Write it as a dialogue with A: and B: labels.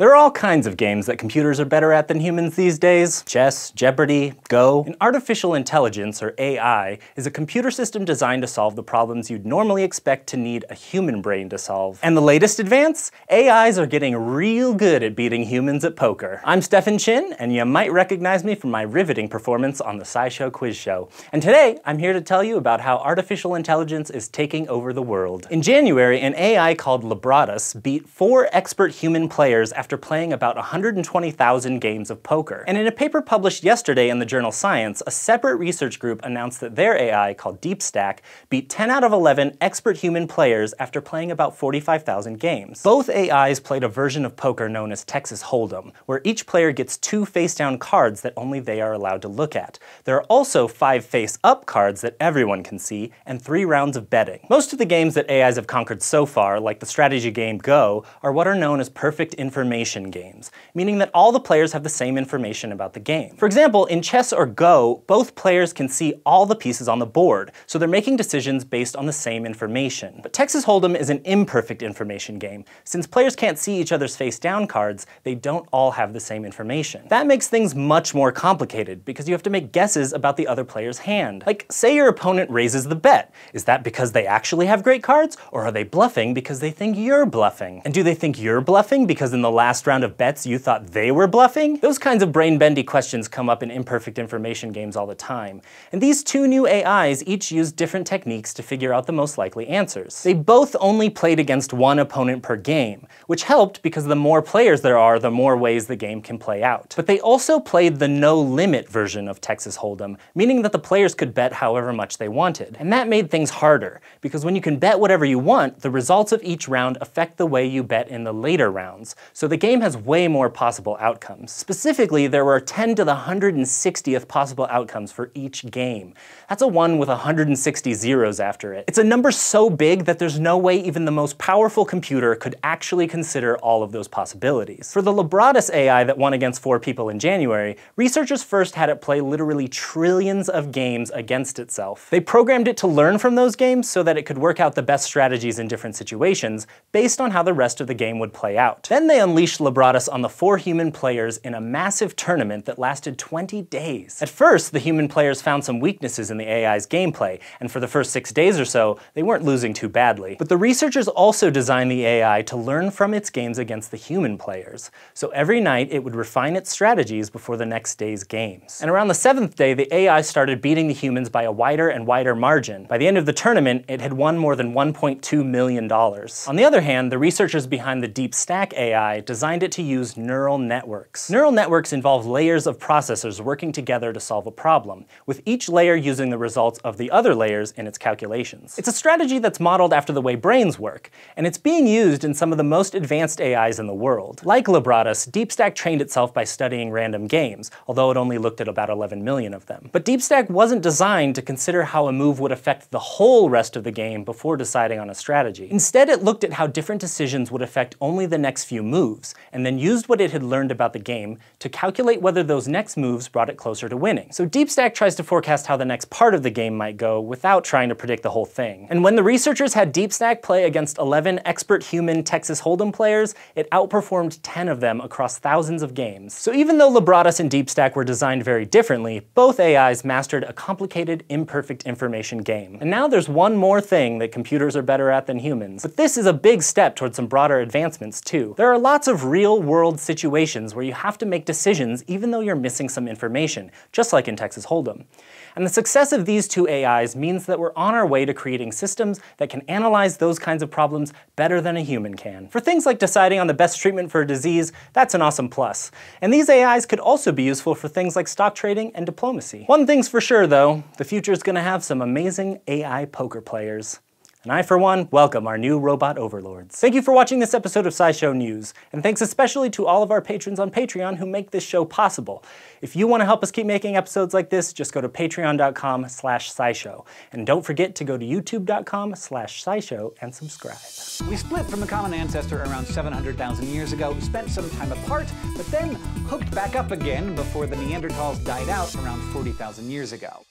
A: There are all kinds of games that computers are better at than humans these days. Chess, Jeopardy, Go. And artificial intelligence, or AI, is a computer system designed to solve the problems you'd normally expect to need a human brain to solve. And the latest advance? AIs are getting real good at beating humans at poker. I'm Stefan Chin, and you might recognize me from my riveting performance on the SciShow Quiz Show. And today, I'm here to tell you about how artificial intelligence is taking over the world. In January, an AI called Libratus beat four expert human players after after playing about 120,000 games of poker. And in a paper published yesterday in the journal Science, a separate research group announced that their AI, called DeepStack, beat 10 out of 11 expert human players after playing about 45,000 games. Both AIs played a version of poker known as Texas Hold'em, where each player gets two face-down cards that only they are allowed to look at. There are also five face-up cards that everyone can see, and three rounds of betting. Most of the games that AIs have conquered so far, like the strategy game Go, are what are known as perfect information information games, meaning that all the players have the same information about the game. For example, in chess or Go, both players can see all the pieces on the board, so they're making decisions based on the same information. But Texas Hold'em is an imperfect information game. Since players can't see each other's face down cards, they don't all have the same information. That makes things much more complicated, because you have to make guesses about the other player's hand. Like, say your opponent raises the bet. Is that because they actually have great cards, or are they bluffing because they think you're bluffing? And do they think you're bluffing because in the last last round of bets you thought they were bluffing? Those kinds of brain-bendy questions come up in imperfect information games all the time. And these two new AIs each use different techniques to figure out the most likely answers. They both only played against one opponent per game, which helped because the more players there are, the more ways the game can play out. But they also played the no-limit version of Texas Hold'em, meaning that the players could bet however much they wanted. And that made things harder, because when you can bet whatever you want, the results of each round affect the way you bet in the later rounds, so the game has way more possible outcomes. Specifically, there were 10 to the 160th possible outcomes for each game. That's a 1 with 160 zeros after it. It's a number so big that there's no way even the most powerful computer could actually consider all of those possibilities. For the Labratus AI that won against four people in January, researchers first had it play literally trillions of games against itself. They programmed it to learn from those games so that it could work out the best strategies in different situations based on how the rest of the game would play out. Then they unleashed unleashed Labratus on the four human players in a massive tournament that lasted 20 days. At first, the human players found some weaknesses in the AI's gameplay, and for the first six days or so, they weren't losing too badly. But the researchers also designed the AI to learn from its games against the human players, so every night it would refine its strategies before the next day's games. And around the seventh day, the AI started beating the humans by a wider and wider margin. By the end of the tournament, it had won more than $1.2 million. On the other hand, the researchers behind the DeepStack AI designed it to use neural networks. Neural networks involve layers of processors working together to solve a problem, with each layer using the results of the other layers in its calculations. It's a strategy that's modeled after the way brains work, and it's being used in some of the most advanced AIs in the world. Like Lebradas, DeepStack trained itself by studying random games, although it only looked at about 11 million of them. But DeepStack wasn't designed to consider how a move would affect the whole rest of the game before deciding on a strategy. Instead, it looked at how different decisions would affect only the next few moves, moves, and then used what it had learned about the game to calculate whether those next moves brought it closer to winning. So DeepStack tries to forecast how the next part of the game might go without trying to predict the whole thing. And when the researchers had DeepStack play against 11 expert human Texas Hold'em players, it outperformed 10 of them across thousands of games. So even though Labratus and DeepStack were designed very differently, both AIs mastered a complicated, imperfect information game. And now there's one more thing that computers are better at than humans, but this is a big step towards some broader advancements too. There are lots of of real world situations where you have to make decisions even though you're missing some information, just like in Texas Hold'em. And the success of these two AIs means that we're on our way to creating systems that can analyze those kinds of problems better than a human can. For things like deciding on the best treatment for a disease, that's an awesome plus. And these AIs could also be useful for things like stock trading and diplomacy. One thing's for sure though, the future's gonna have some amazing AI poker players. And I, for one, welcome our new robot overlords. Thank you for watching this episode of SciShow News, and thanks especially to all of our patrons on Patreon who make this show possible. If you want to help us keep making episodes like this, just go to patreon.com slash scishow. And don't forget to go to youtube.com slash scishow and subscribe. We split from a common ancestor around 700,000 years ago, spent some time apart, but then hooked back up again before the Neanderthals died out around 40,000 years ago.